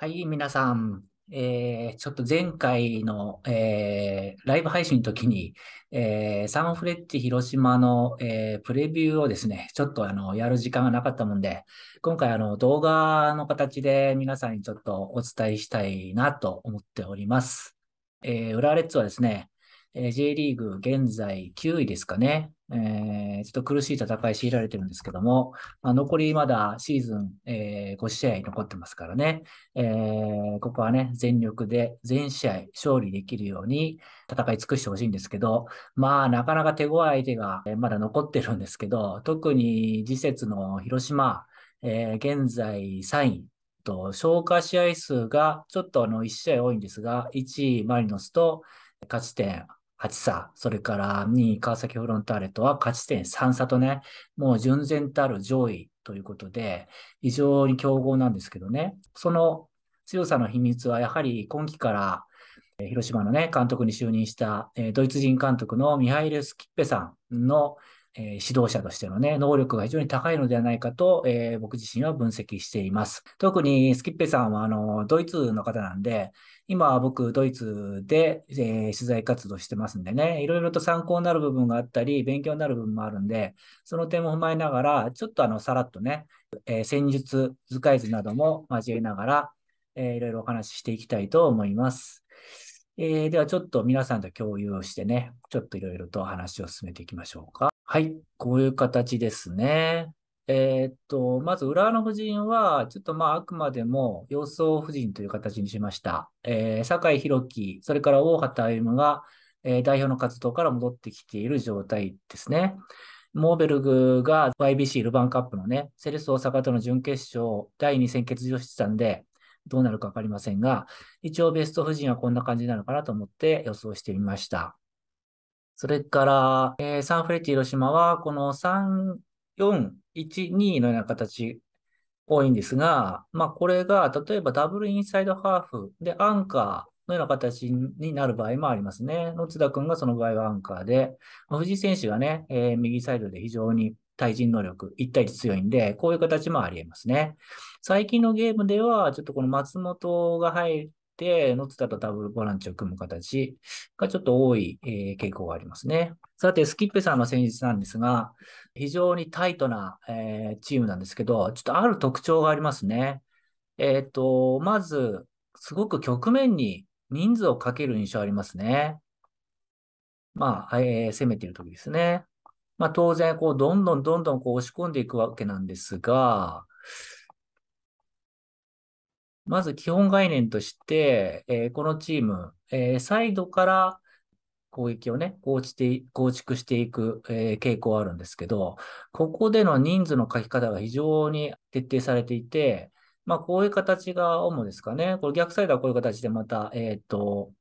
はい、皆さん。えー、ちょっと前回の、えー、ライブ配信の時に、えー、サンフレッチ広島の、えプレビューをですね、ちょっとあのやる時間がなかったもんで、今回あの動画の形で皆さんにちょっとお伝えしたいなと思っております。え浦和レッズはですね、えー、J リーグ現在9位ですかね。えー、ちょっと苦しい戦い強いられてるんですけども、まあ、残りまだシーズン、えー、5試合残ってますからね、えー、ここはね、全力で全試合勝利できるように戦い尽くしてほしいんですけど、まあ、なかなか手強い相手が、まだ残ってるんですけど、特に次節の広島、えー、現在3位、と消化試合数がちょっとあの1試合多いんですが、1位マリノスと勝ち点8差、それから2位川崎フロンターレとは勝ち点3差とね、もう純然たる上位ということで、非常に強豪なんですけどね、その強さの秘密はやはり今季から広島のね、監督に就任した、ドイツ人監督のミハイル・スキッペさんの、指導者としてのね、能力が非常に高いのではないかと、え僕自身は分析しています。特にスキッペさんは、あの、ドイツの方なんで、今僕、ドイツで、えー、取材活動してますんでね、いろいろと参考になる部分があったり、勉強になる部分もあるんで、その点も踏まえながら、ちょっとあの、さらっとね、えー、戦術、図解図なども交えながら、えー、いろいろお話ししていきたいと思います。えー、ではちょっと皆さんと共有をしてね、ちょっといろいろと話を進めていきましょうか。はい、こういう形ですね。えー、っと、まず、浦和の夫人は、ちょっとまあ、あくまでも、予想夫人という形にしました。えー、酒井宏樹、それから大畑歩夢が、えー、代表の活動から戻ってきている状態ですね。モーベルグが YBC ルヴァンカップのね、セレス大阪との準決勝、第2戦欠場してたんで、どうなるかわかりませんが、一応ベスト夫人はこんな感じなのかなと思って予想してみました。それから、えー、サンフレッチェ広島は、この3 4、1、2のような形多いんですが、まあ、これが例えばダブルインサイドハーフでアンカーのような形になる場合もありますね。野津田君がその場合はアンカーで、まあ、藤井選手がね、えー、右サイドで非常に対人能力、一対1強いんで、こういう形もあり得ますね。最近のゲームでは、ちょっとこの松本が入て、ノッツだとダブルボランチを組む形がちょっと多い、えー、傾向がありますね。さて、スキッペさんの戦術なんですが、非常にタイトな、えー、チームなんですけど、ちょっとある特徴がありますね。えっ、ー、と、まず、すごく局面に人数をかける印象ありますね。まあ、えー、攻めている時ですね。まあ、当然、こう、どんどんどんどんこう押し込んでいくわけなんですが、まず基本概念として、えー、このチーム、えー、サイドから攻撃をね、構築構築していく、えー、傾向はあるんですけど、ここでの人数の書き方が非常に徹底されていて、まあ、こういう形が主ですかね。これ逆サイドはこういう形でまた、えっ、ー、と、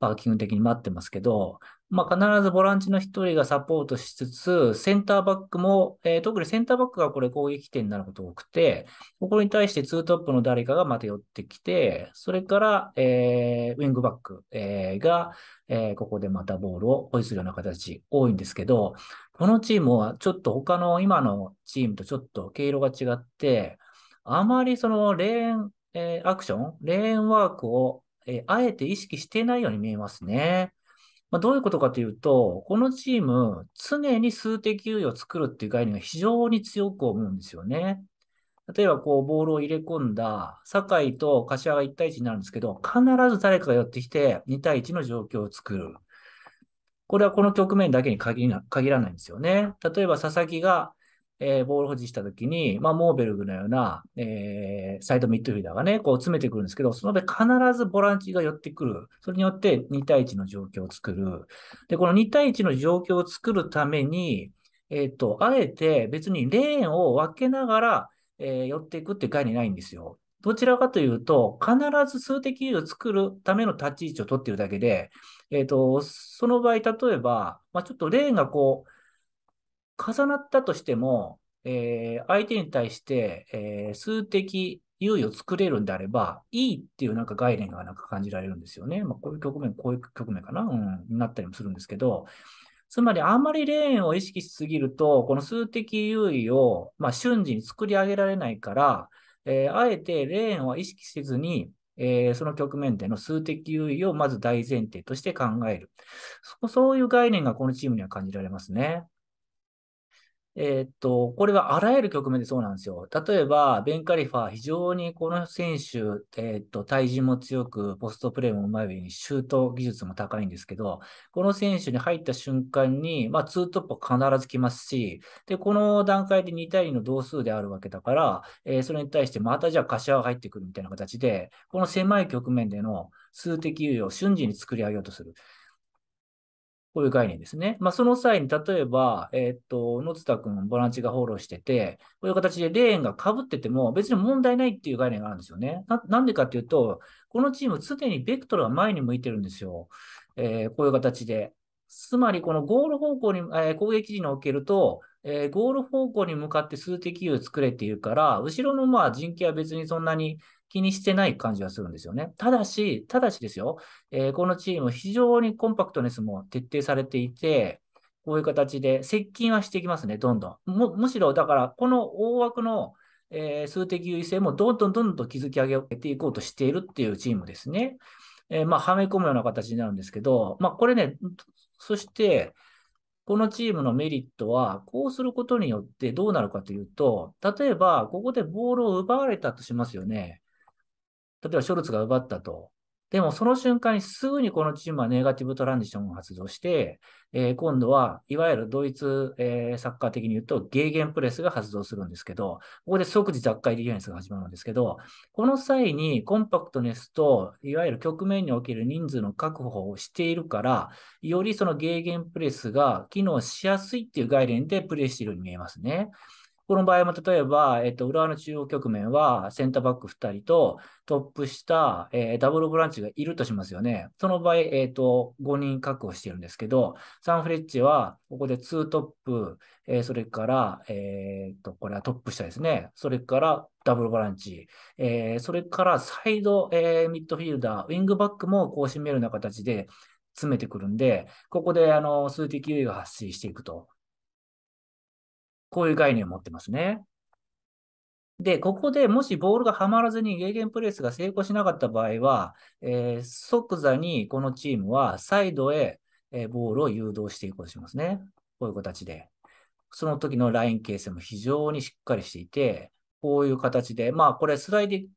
パーキング的に待ってますけど、まあ、必ずボランチの一人がサポートしつつ、センターバックも、えー、特にセンターバックがこれ攻撃点になることが多くて、ここに対してツートップの誰かがまた寄ってきて、それから、えー、ウィングバック、えー、が、えここでまたボールを保持するような形多いんですけど、このチームはちょっと他の今のチームとちょっと毛色が違って、あまりそのレーン、えアクション、レーンワークをえあえて意識してないように見えますね。まあ、どういうことかというと、このチーム、常に数的優位を作るっていう概念が非常に強く思うんですよね。例えば、こう、ボールを入れ込んだ、酒井と柏が1対1になるんですけど、必ず誰かが寄ってきて、2対1の状況を作る。これはこの局面だけに限らないんですよね。例えば、佐々木がえー、ボール保持したときに、まあ、モーベルグのような、えー、サイドミッドフィーダーがね、こう詰めてくるんですけど、その場必ずボランチが寄ってくる。それによって2対1の状況を作る。で、この2対1の状況を作るために、えっ、ー、と、あえて別にレーンを分けながら、えー、寄っていくって概念ないんですよ。どちらかというと、必ず数的優位を作るための立ち位置を取っているだけで、えっ、ー、と、その場合、例えば、まあ、ちょっとレーンがこう、重なったとしても、えー、相手に対して、えー、数的優位を作れるんであれば、いいっていうなんか概念がなんか感じられるんですよね。まあ、こういう局面、こういう局面かな、うん、なったりもするんですけど、つまりあんまりレーンを意識しすぎると、この数的優位を、まあ、瞬時に作り上げられないから、えー、あえてレーンを意識せずに、えー、その局面での数的優位をまず大前提として考えるそ。そういう概念がこのチームには感じられますね。えー、っと、これはあらゆる局面でそうなんですよ。例えば、ベンカリファ、ー、非常にこの選手、えー、っと、体重も強く、ポストプレーも上手い上に、シュート技術も高いんですけど、この選手に入った瞬間に、まあ、ツートップは必ず来ますし、で、この段階で2対2の同数であるわけだから、えー、それに対して、またじゃあ、柏が入ってくるみたいな形で、この狭い局面での数的優位を瞬時に作り上げようとする。こういう概念ですね。まあ、その際に、例えば、えー、っと、野津田君、ボランチがフォローしてて、こういう形でレーンが被ってても、別に問題ないっていう概念があるんですよね。なんでかっていうと、このチーム、常にベクトルは前に向いてるんですよ。えー、こういう形で。つまり、このゴール方向に、えー、攻撃時におけると、えー、ゴール方向に向かって数的優位を作れているから、後ろのまあ人形は別にそんなに気にしてない感じはするんですよね。ただし、ただしですよ、えー、このチーム、非常にコンパクトネスも徹底されていて、こういう形で接近はしていきますね、どんどん。むむしろ、だから、この大枠の、えー、数的優位性もどんどんどんどん築き上げていこうとしているっていうチームですね。えー、まあ、はめ込むような形になるんですけど、まあ、これね、そして、このチームのメリットは、こうすることによってどうなるかというと、例えば、ここでボールを奪われたとしますよね。例えばショルツが奪ったと。でもその瞬間にすぐにこのチームはネガティブトランジションを発動して、えー、今度はいわゆるドイツ、えー、サッカー的に言うとゲーゲンプレスが発動するんですけど、ここで即時雑会。ディフェンスが始まるんですけど、この際にコンパクトネスといわゆる局面における人数の確保をしているから、よりそのゲーゲンプレスが機能しやすいっていう概念でプレイしているように見えますね。この場合も例えば、えっと、浦和の中央局面はセンターバック2人とトップ下、えー、ダブルブランチがいるとしますよね。その場合、えっと、5人確保しているんですけど、サンフレッチェはここで2トップ、えー、それから、えっと、これはトップ下ですね。それからダブルブランチ、えー、それからサイド、えー、ミッドフィールダー、ウィングバックもこう締めるような形で詰めてくるんで、ここであの数的優位が発生していくとこういう概念を持ってますね。で、ここでもしボールがはまらずにゲーゲンプレスが成功しなかった場合は、えー、即座にこのチームはサイドへ、えボールを誘導していこうとしますね。こういう形で。その時のライン形成も非常にしっかりしていて、こういう形で、まあこれスライディン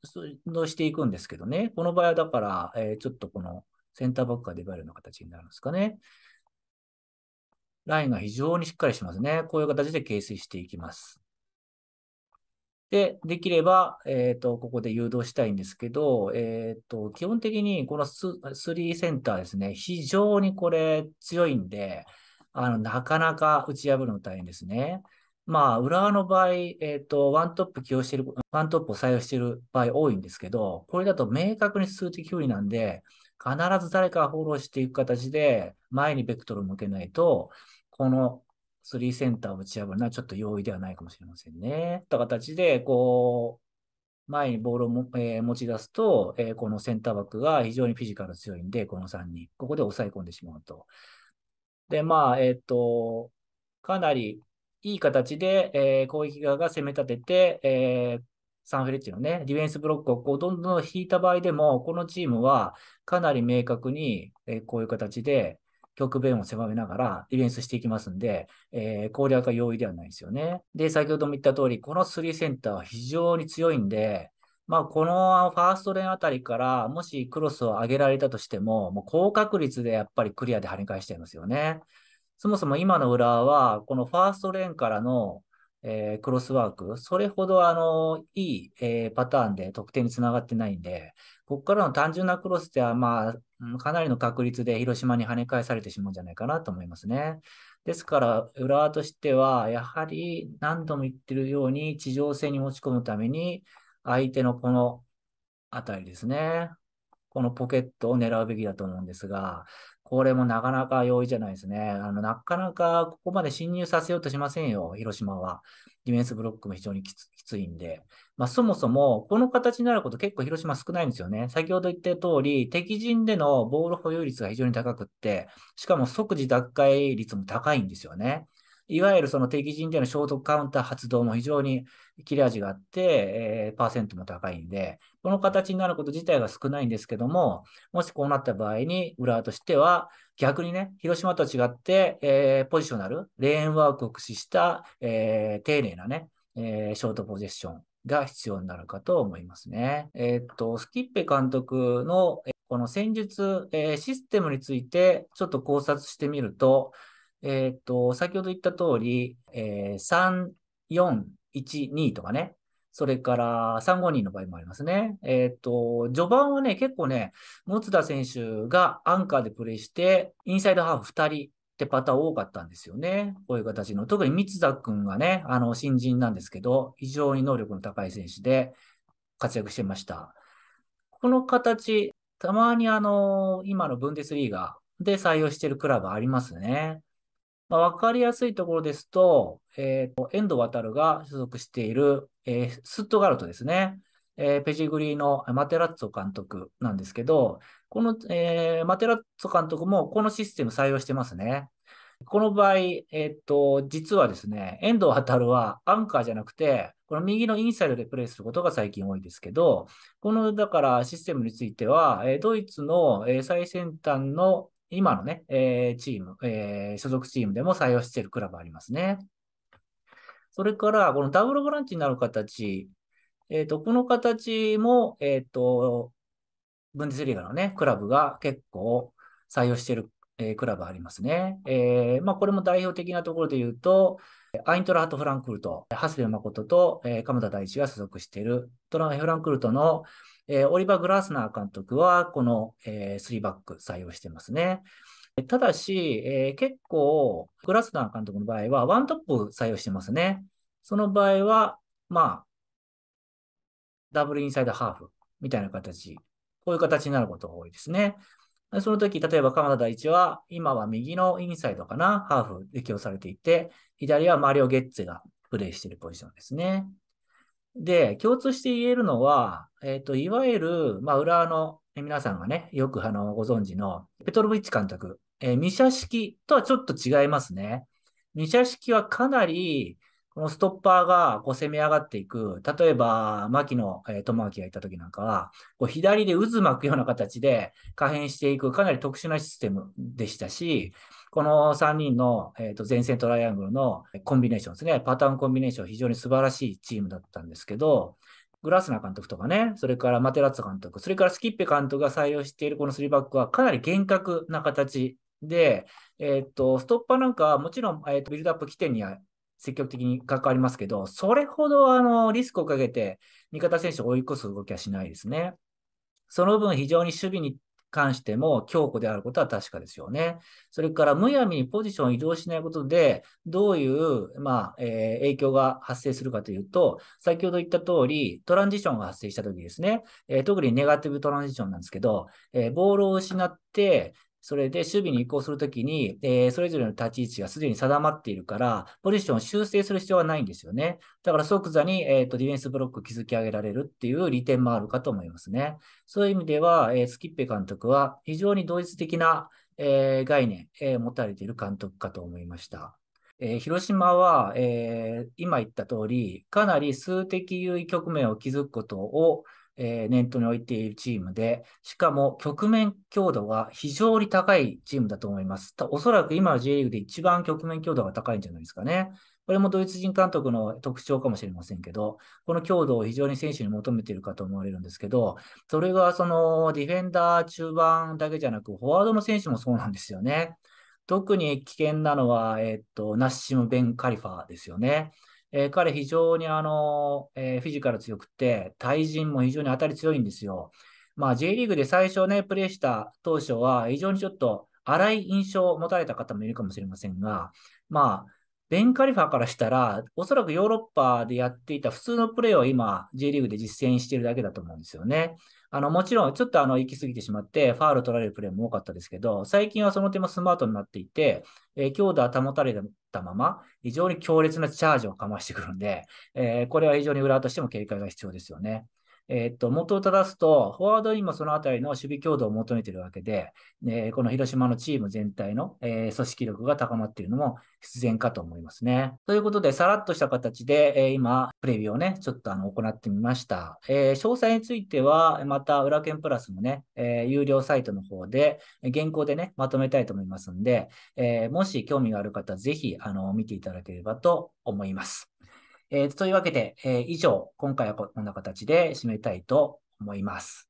グしていくんですけどね、この場合はだから、えー、ちょっとこのセンターバックがデバイルの形になるんですかね。ラインが非常にしっかりしますね。こういう形で形成していきます。で、できれば、えっ、ー、と、ここで誘導したいんですけど、えっ、ー、と、基本的にこの3センターですね、非常にこれ強いんで、あの、なかなか打ち破るの大変ですね。まあ、浦和の場合、えっ、ー、と、ワントップ起用してる、ワントップを採用している場合多いんですけど、これだと明確に数的不利なんで、必ず誰かがフォローしていく形で、前にベクトルを向けないと、この3センターを打ち破るのはちょっと容易ではないかもしれませんね。と形で、こう、前にボールをも、えー、持ち出すと、えー、このセンターバックが非常にフィジカル強いんで、この3人、ここで抑え込んでしまうと。で、まあ、えっ、ー、と、かなりいい形で、えー、攻撃側が攻め立てて、えー、サンフレッチェのね、ディフェンスブロックをこうどんどん引いた場合でも、このチームはかなり明確に、えー、こういう形で、局面を狭めながらディフェンスしていきますんで、えー、攻略は容易ではないですよね。で、先ほども言った通り、この3センターは非常に強いんで、まあ、このファーストレーンあたりから、もしクロスを上げられたとしても、もう高確率でやっぱりクリアで跳ね返しちゃいますよね。そもそも今の浦和は、このファーストレーンからのえー、クロスワーク、それほどあの、いい、えー、パターンで得点につながってないんで、ここからの単純なクロスでは、まあ、かなりの確率で広島に跳ね返されてしまうんじゃないかなと思いますね。ですから、浦和としては、やはり何度も言ってるように、地上戦に持ち込むために、相手のこのあたりですね。このポケットを狙うべきだと思うんですが、これもなかなか容易じゃないですね。あの、なかなかここまで侵入させようとしませんよ、広島は。ディフェンスブロックも非常にきついんで。まあ、そもそも、この形になること結構広島少ないんですよね。先ほど言った通り、敵陣でのボール保有率が非常に高くって、しかも即時奪回率も高いんですよね。いわゆるその敵陣でのショートカウンター発動も非常に切れ味があって、えー、パーセントも高いんで、この形になること自体が少ないんですけども、もしこうなった場合に、浦和としては、逆にね、広島と違って、えー、ポジショナル、レーンワークを駆使した、えー、丁寧なね、えー、ショートポジションが必要になるかと思いますね。えー、っと、スキッペ監督のこの戦術、えー、システムについてちょっと考察してみると、えっ、と、先ほど言った通り、えー、3、4、1、2とかね、それから3、5人の場合もありますね。えっ、と、序盤はね、結構ね、持田選手がアンカーでプレイして、インサイドハーフ2人ってパターン多かったんですよね。こういう形の。特に三田君がね、あの、新人なんですけど、非常に能力の高い選手で活躍してました。この形、たまにあの、今のブンデスリーガで採用してるクラブありますね。まあ、わかりやすいところですと、えっ、ー、と、遠藤航が所属している、えー、スットガルトですね。えー、ペジグリーのマテラッツォ監督なんですけど、この、えー、マテラッツォ監督もこのシステム採用してますね。この場合、えっ、ー、と、実はですね、遠藤航はアンカーじゃなくて、この右のインサイドでプレイすることが最近多いですけど、この、だからシステムについては、えドイツの、え最先端の今のね、えー、チーム、えー、所属チームでも採用しているクラブありますね。それから、このダブルブランチになる形、えっ、ー、と、この形も、えっ、ー、と、ブンデスリーガのね、クラブが結構採用している、えー、クラブありますね。えー、まあ、これも代表的なところで言うと、アイントラハト・フランクフルト、長谷部誠と、えー、鎌田大地が所属している、トランフランクフルトのえー、オリバー・グラスナー監督は、この、えー、3バック採用してますね。ただし、えー、結構、グラスナー監督の場合は、ワントップ採用してますね。その場合は、まあ、ダブルインサイドハーフみたいな形、こういう形になることが多いですね。その時、例えば鎌田大地は、今は右のインサイドかな、ハーフで起用されていて、左はマリオ・ゲッツェがプレイしているポジションですね。で、共通して言えるのは、えっ、ー、と、いわゆる、まあ、裏の皆さんがね、よくあのご存知のペトロビッチ監督、えー、シ射式とはちょっと違いますね。シ射式はかなり、このストッパーがこう攻め上がっていく。例えば、牧野、え智明がいた時なんかは、こう左で渦巻くような形で可変していく、かなり特殊なシステムでしたし、この3人の、えー、と前線トライアングルのコンビネーションですね、パターンコンビネーション、非常に素晴らしいチームだったんですけど、グラスナ監督とかね、それからマテラッツ監督、それからスキッペ監督が採用しているこの3バックはかなり厳格な形で、えっ、と、ストッパーなんかはもちろん、えー、とビルドアップ起点には積極的に関わりますけど、それほどあのリスクをかけて味方選手を追い越す動きはしないですね。その分、非常に守備に関しても強固であることは確かですよね。それから、むやみにポジションを移動しないことで、どういう、まあ、えー、影響が発生するかというと、先ほど言った通り、トランジションが発生したときですね、えー、特にネガティブトランジションなんですけど、えー、ボールを失って、それで守備に移行するときに、えー、それぞれの立ち位置がすでに定まっているから、ポジションを修正する必要はないんですよね。だから即座に、えーと、ディフェンスブロック築き上げられるっていう利点もあるかと思いますね。そういう意味では、えー、スキッペ監督は非常に同一的な、えー、概念、え持たれている監督かと思いました。えー、広島は、え今言った通り、かなり数的優位局面を築くことをえー、念頭に置いているチームで、しかも局面強度が非常に高いチームだと思います。おそらく今の J リーグで一番局面強度が高いんじゃないですかね。これもドイツ人監督の特徴かもしれませんけど、この強度を非常に選手に求めているかと思われるんですけど、それがそのディフェンダー中盤だけじゃなく、フォワードの選手もそうなんですよね。特に危険なのは、えっと、ナッシム・ベン・カリファですよね。えー、彼非常にあの、えー、フィジカル強くて、対人も非常に当たり強いんですよ。まあ、J リーグで最初ね、プレーした当初は、非常にちょっと荒い印象を持たれた方もいるかもしれませんが、まあ、ベン・カリファからしたら、おそらくヨーロッパでやっていた普通のプレーを今、J リーグで実践しているだけだと思うんですよね。あの、もちろん、ちょっとあの、行き過ぎてしまって、ファール取られるプレーも多かったですけど、最近はその点もスマートになっていて、えー、強度は保たれたまま、非常に強烈なチャージをかましてくるんで、えー、これは非常に裏としても警戒が必要ですよね。えっと、元を正すと、フォワードにもそのあたりの守備強度を求めているわけで、えー、この広島のチーム全体の、えー、組織力が高まっているのも必然かと思いますね。ということで、さらっとした形で、えー、今、プレビューをね、ちょっとあの行ってみました。え詳細については、また、裏剣プラスのね、え有料サイトの方で、原稿でね、まとめたいと思いますんで、えもし興味がある方、ぜひ、あの、見ていただければと思います。えー、というわけで、えー、以上、今回はこんな形で締めたいと思います。